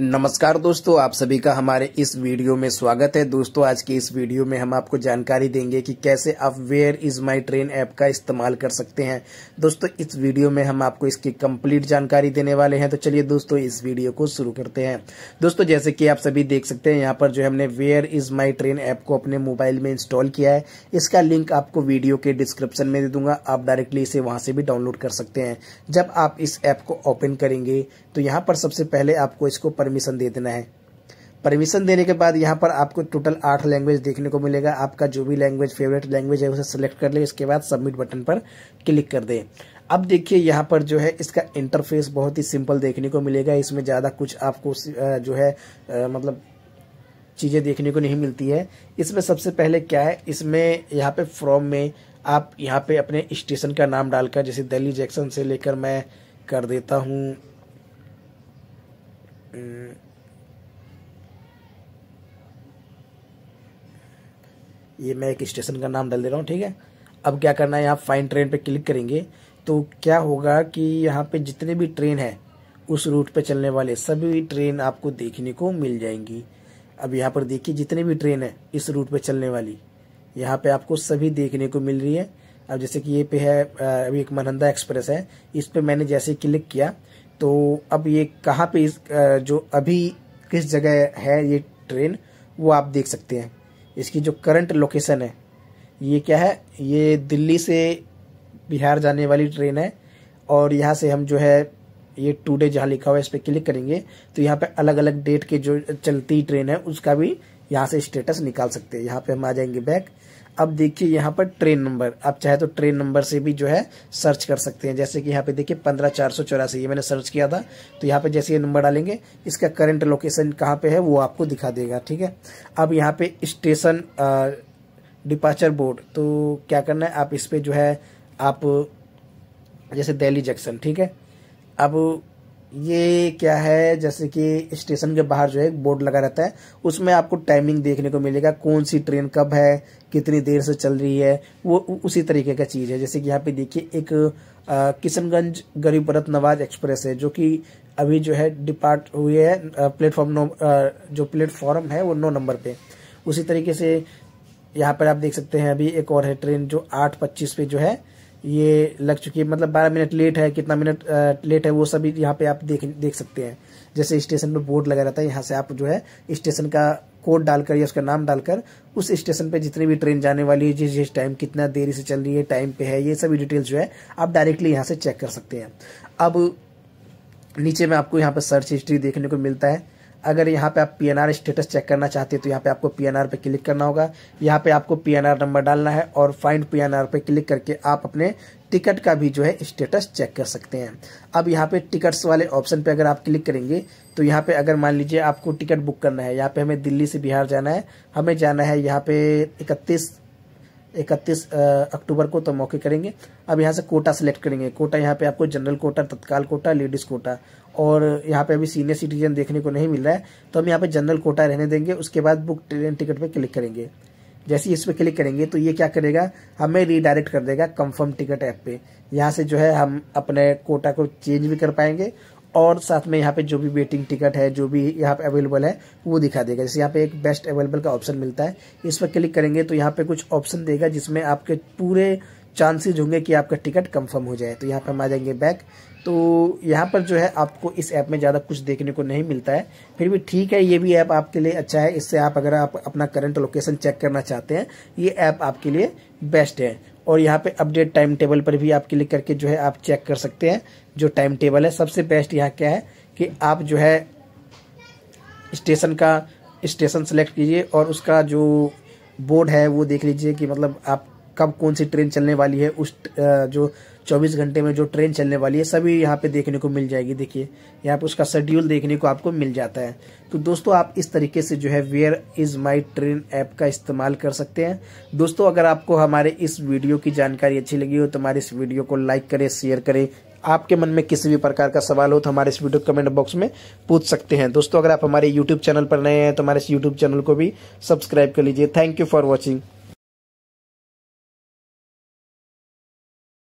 नमस्कार दोस्तों आप सभी का हमारे इस वीडियो में स्वागत है दोस्तों आज की इस वीडियो में हम आपको जानकारी देंगे कि कैसे आप where is my train app का इस्तेमाल कर सकते हैं दोस्तों इस वीडियो में हम आपको इसकी कंप्लीट जानकारी देने वाले हैं तो चलिए दोस्तों इस वीडियो को शुरू करते हैं दोस्तों जैसे कि आप सभी देख सकते हैं यहाँ पर जो हमने where is my train app को अपने मोबाइल में इंस्टॉल किया है इसका लिंक आपको वीडियो के डिस्क्रिप्शन में दे दूंगा आप डायरेक्टली इसे वहां से भी डाउनलोड कर सकते हैं जब आप इस ऐप को ओपन करेंगे तो यहाँ पर सबसे पहले आपको इसको परमिशन दे देना है परमिशन देने के बाद यहाँ पर आपको टोटल आठ लैंग्वेज देखने को मिलेगा आपका जो भी लैंग्वेज फेवरेट लैंग्वेज है उसे सेलेक्ट कर लें इसके बाद सबमिट बटन पर क्लिक कर दें अब देखिए यहाँ पर जो है इसका इंटरफेस बहुत ही सिंपल देखने को मिलेगा इसमें ज़्यादा कुछ आपको जो है मतलब चीज़ें देखने को नहीं मिलती है इसमें सबसे पहले क्या है इसमें यहाँ पे फ्रॉम में आप यहाँ पे अपने स्टेशन का नाम डालकर जैसे दिल्ली जैक्सन से लेकर मैं कर देता हूँ ये मैं एक स्टेशन का नाम डाल दे रहा हूँ ठीक है अब क्या करना है यहाँ फाइन ट्रेन पे क्लिक करेंगे तो क्या होगा कि यहाँ पे जितने भी ट्रेन है उस रूट पे चलने वाले सभी ट्रेन आपको देखने को मिल जाएंगी अब यहाँ पर देखिए जितने भी ट्रेन है इस रूट पे चलने वाली यहाँ पे आपको सभी देखने को मिल रही है अब जैसे कि ये पे है अभी एक मनंदा एक्सप्रेस है इस पर मैंने जैसे क्लिक किया तो अब ये कहाँ पे इस जो अभी किस जगह है ये ट्रेन वो आप देख सकते हैं इसकी जो करंट लोकेशन है ये क्या है ये दिल्ली से बिहार जाने वाली ट्रेन है और यहाँ से हम जो है ये टूडे जहाँ लिखा हुआ है इस पर क्लिक करेंगे तो यहाँ पे अलग अलग डेट के जो चलती ट्रेन है उसका भी यहाँ से स्टेटस निकाल सकते हैं यहाँ पे हम आ जाएंगे बैक अब देखिए यहाँ पर ट्रेन नंबर आप चाहे तो ट्रेन नंबर से भी जो है सर्च कर सकते हैं जैसे कि यहाँ पे देखिए पंद्रह चार सौ चौरासी ये मैंने सर्च किया था तो यहाँ पे जैसे ये नंबर डालेंगे इसका करंट लोकेशन कहाँ पे है वो आपको दिखा देगा ठीक है अब यहाँ पे स्टेशन डिपार्चर बोर्ड तो क्या करना है आप इस पर जो है आप जैसे दिल्ली जंक्शन ठीक है अब ये क्या है जैसे कि स्टेशन के बाहर जो है बोर्ड लगा रहता है उसमें आपको टाइमिंग देखने को मिलेगा कौन सी ट्रेन कब है कितनी देर से चल रही है वो उसी तरीके का चीज़ है जैसे कि यहाँ पे देखिए एक किशनगंज गरीब रथ नवाज एक्सप्रेस है जो कि अभी जो है डिपार्ट हुई है प्लेटफॉर्म नो जो प्लेटफॉर्म है वो नौ नंबर पे उसी तरीके से यहाँ पर आप देख सकते हैं अभी एक और है ट्रेन जो आठ पच्चीस पे जो है ये लग चुकी है मतलब बारह मिनट लेट है कितना मिनट लेट है वो सभी यहाँ पे आप देख देख सकते हैं जैसे स्टेशन पे बोर्ड लगा रहता है यहाँ से आप जो है स्टेशन का कोड डालकर या उसका नाम डालकर उस स्टेशन पे जितनी भी ट्रेन जाने वाली है जिस जिस टाइम कितना देरी से चल रही है टाइम पे है ये सभी डिटेल्स जो है आप डायरेक्टली यहाँ से चेक कर सकते हैं अब नीचे में आपको यहाँ पर सर्च हिस्ट्री देखने को मिलता है अगर यहाँ पे आप पी स्टेटस चेक करना चाहते हैं तो यहाँ पे आपको पी पे क्लिक करना होगा यहाँ पे आपको पी नंबर डालना है और फाइंड पी पे क्लिक करके आप अपने टिकट का भी जो है स्टेटस चेक कर सकते हैं अब यहाँ पे टिकट्स वाले ऑप्शन पे अगर आप क्लिक करेंगे तो यहाँ पे अगर मान लीजिए आपको टिकट बुक करना है यहाँ पे हमें दिल्ली से बिहार जाना है हमें जाना है यहाँ पे इकतीस इकतीस अक्टूबर को तो मौके करेंगे अब यहाँ से कोटा सेलेक्ट करेंगे कोटा यहाँ पे आपको जनरल कोटा तत्काल कोटा लेडीज़ कोटा और यहाँ पे अभी सीनियर सिटीजन देखने को नहीं मिल रहा है तो हम यहाँ पे जनरल कोटा रहने देंगे उसके बाद बुक ट्रेन टिकट पे क्लिक करेंगे जैसे ही इस पर क्लिक करेंगे तो ये क्या करेगा हमें रीडायरेक्ट कर देगा कंफर्म टिकट ऐप पे यहाँ से जो है हम अपने कोटा को चेंज भी कर पाएंगे और साथ में यहाँ पे जो भी वेटिंग टिकट है जो भी यहाँ पे अवेलेबल है वो दिखा देगा जैसे यहाँ पे एक बेस्ट अवेलेबल का ऑप्शन मिलता है इस पर क्लिक करेंगे तो यहाँ पे कुछ ऑप्शन देगा जिसमें आपके पूरे चांसेज होंगे कि आपका टिकट कंफर्म हो जाए तो यहाँ पर हम आ जाएंगे बैक तो यहाँ पर जो है आपको इस ऐप में ज़्यादा कुछ देखने को नहीं मिलता है फिर भी ठीक है ये भी ऐप आपके लिए अच्छा है इससे आप अगर आप अपना करंट लोकेशन चेक करना चाहते हैं ये ऐप आपके लिए बेस्ट है और यहाँ पे अपडेट टाइम टेबल पर भी आप क्लिक करके जो है आप चेक कर सकते हैं जो टाइम टेबल है सबसे बेस्ट यहाँ क्या है कि आप जो है स्टेशन का स्टेशन सेलेक्ट कीजिए और उसका जो बोर्ड है वो देख लीजिए कि मतलब आप कब कौन सी ट्रेन चलने वाली है उस जो 24 घंटे में जो ट्रेन चलने वाली है सभी यहाँ पे देखने को मिल जाएगी देखिए यहाँ पे उसका शेड्यूल देखने को आपको मिल जाता है तो दोस्तों आप इस तरीके से जो है where is my train app का इस्तेमाल कर सकते हैं दोस्तों अगर आपको हमारे इस वीडियो की जानकारी अच्छी लगी हो तो हमारे इस वीडियो को लाइक करें शेयर करें आपके मन में किसी भी प्रकार का सवाल हो तो हमारे इस वीडियो कमेंट बॉक्स में पूछ सकते हैं दोस्तों अगर आप हमारे यूट्यूब चैनल पर नए हैं तो हमारे इस यूट्यूब चैनल को भी सब्सक्राइब कर लीजिए थैंक यू फॉर वॉचिंग